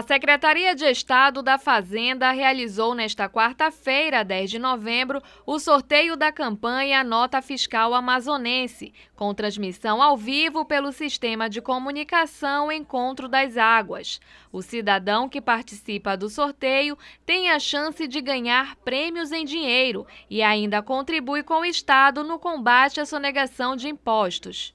A Secretaria de Estado da Fazenda realizou nesta quarta-feira, 10 de novembro, o sorteio da campanha Nota Fiscal Amazonense, com transmissão ao vivo pelo sistema de comunicação Encontro das Águas. O cidadão que participa do sorteio tem a chance de ganhar prêmios em dinheiro e ainda contribui com o Estado no combate à sonegação de impostos.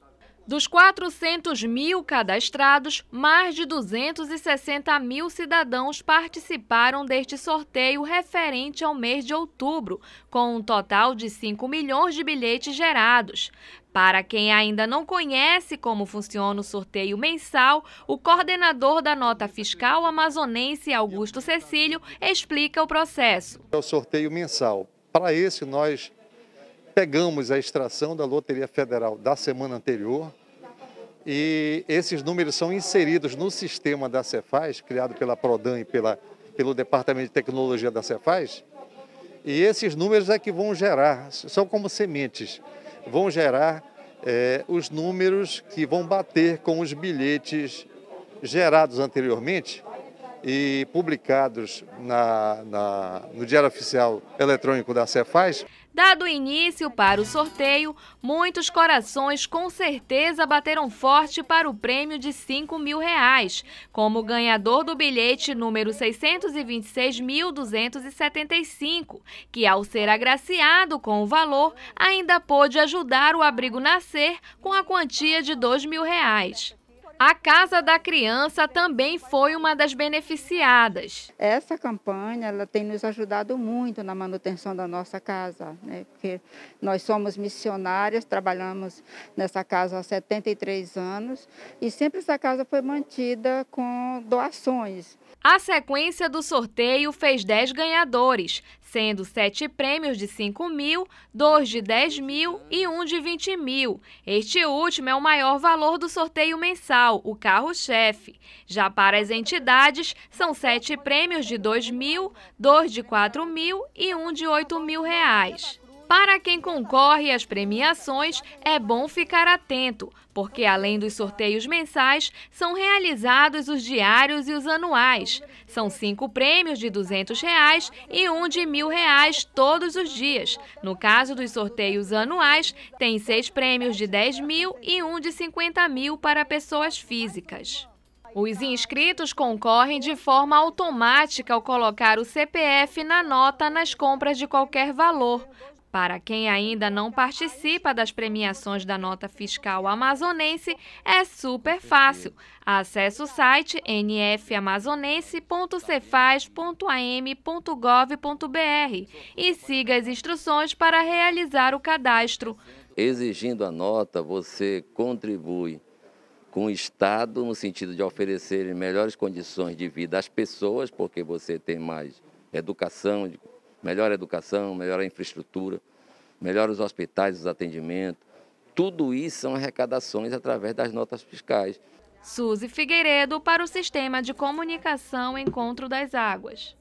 Dos 400 mil cadastrados, mais de 260 mil cidadãos participaram deste sorteio referente ao mês de outubro, com um total de 5 milhões de bilhetes gerados. Para quem ainda não conhece como funciona o sorteio mensal, o coordenador da nota fiscal amazonense, Augusto Cecílio, explica o processo. É o sorteio mensal. Para esse, nós pegamos a extração da Loteria Federal da semana anterior e esses números são inseridos no sistema da Cefaz, criado pela Prodan e pela, pelo Departamento de Tecnologia da Cefaz. E esses números é que vão gerar, são como sementes, vão gerar é, os números que vão bater com os bilhetes gerados anteriormente e publicados na, na, no Diário Oficial Eletrônico da Cefaz. Dado início para o sorteio, muitos corações com certeza bateram forte para o prêmio de 5 mil reais, como o ganhador do bilhete número 626.275, que ao ser agraciado com o valor, ainda pôde ajudar o abrigo nascer com a quantia de 2 mil reais. A Casa da Criança também foi uma das beneficiadas. Essa campanha ela tem nos ajudado muito na manutenção da nossa casa, né? porque nós somos missionárias, trabalhamos nessa casa há 73 anos e sempre essa casa foi mantida com doações. A sequência do sorteio fez 10 ganhadores, sendo sete prêmios de 5 mil, dois de 10 mil e um de 20 mil. Este último é o maior valor do sorteio mensal, o carro-chefe. Já para as entidades, são sete prêmios de 2 mil, dois de 4 mil e um de 8 mil reais. Para quem concorre às premiações, é bom ficar atento, porque além dos sorteios mensais, são realizados os diários e os anuais. São cinco prêmios de R$ 200 reais e um de R$ 1.000 reais todos os dias. No caso dos sorteios anuais, tem seis prêmios de 10 mil e um de 50 mil para pessoas físicas. Os inscritos concorrem de forma automática ao colocar o CPF na nota nas compras de qualquer valor. Para quem ainda não participa das premiações da nota fiscal amazonense, é super fácil. Acesse o site nfamazonense.cefaz.am.gov.br e siga as instruções para realizar o cadastro. Exigindo a nota, você contribui com o Estado no sentido de oferecer melhores condições de vida às pessoas, porque você tem mais educação, melhor educação, melhor infraestrutura, melhor os hospitais, os atendimentos. Tudo isso são arrecadações através das notas fiscais. Suzy Figueiredo para o Sistema de Comunicação Encontro das Águas.